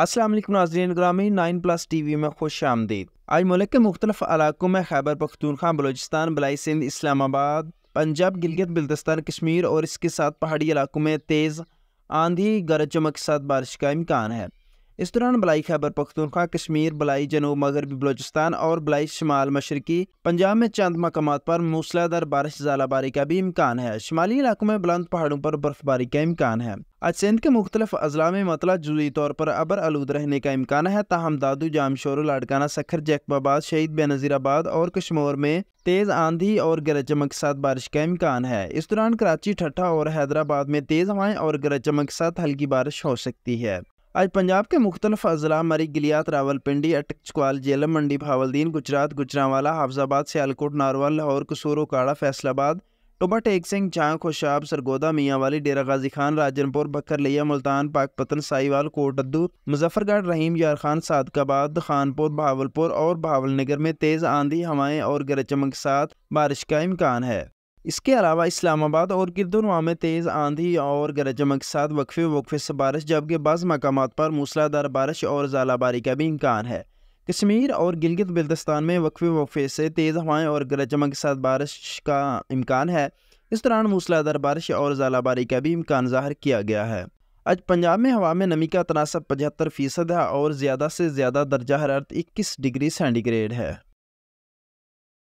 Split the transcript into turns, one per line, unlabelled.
असलम नाजरीन ग्रामी nine plus T V में खुश आमदीद आज मुल्क के मुख्तलिफ इलाकों में खैबर पख्तूनखा बलोचिस्तान बलाई सिंध इस्लामाबाद पंजाब गिलगित बिल्तिस्तान कश्मीर और इसके साथ पहाड़ी इलाकों में तेज़ आंधी गरज चमक के साथ बारिश का इम्कान है इस दौरान बलाई खैबर पख्तूनख्वा कश्मीर बलाई जनूब मगरबी बलोचिस्तान और बलाई शमाल मशरकी पंजाब में चंद मकाम पर मूसलाधार बारिश झालाबारी का भी इम्कान है शुमाली इलाकों में बुलंद पहाड़ों पर बर्फबारी का इम्कान है आज सिंध के मुख्तलिफ अजला में मतला जुजी तौर पर अबर आलूद रहने का इम्कान है ताहम दादू जामशोर लाडकाना सखर जैकबाबाद शहीद बेनजीराबाद और कश्मोर में तेज़ आंधी और गरज चमक के साथ बारिश का इम्कान है इस दौरान कराची ठट्ठा और हैदराबाद में तेज़ हवाएं और गरज चमक के साथ हल्की बारिश हो सकती है आज पंजाब के मुख्तलिफ अजला मरी गिलियात रावलपिंडी अटक चकवाल जेलम मंडी भावलदीन गुजरात गुजरावाला हाफजाबाद सियालकोट नारवल लाहौर कसूर उकाड़ा फैसलाबाद टोबा टेक सिंह चांग खुशाब सरगोदा मियाँवाली डेरा गाजी खान राजनपुर बकरलिया मुल्तान पाकपतन साईवाल कोटद्दू मुजफ्फरगढ़ रहीम यार खान सादकाबाद खानपुर भावलपुर और भावलनगर में तेज़ आंधी हवाएं और गरज चमक के साथ बारिश का इम्कान है इसके अलावा इस्लामाबाद और गिरदनवा में तेज़ आंधी और गरज चमक के साथ वक्फे वक्फे से बारिश जबकि बाज़ मकाम पर मूसलाधार बारिश और जालाबारी का भी इम्कान है कश्मीर और गिलगित बिल्दस्तान में वक्फे वक्फे से तेज़ हवाएं और गरज चमक के साथ बारिश का इम्कान है इस दौरान मूसलाधार बारिश और जालाबारी का भी इम्कान ज़ाहिर किया गया है आज पंजाब में हवा में नमी का तनासब पचहत्तर फ़ीसद है और ज़्यादा से ज़्यादा दर्जा हरारत इक्कीस डिग्री सेंटीग्रेड है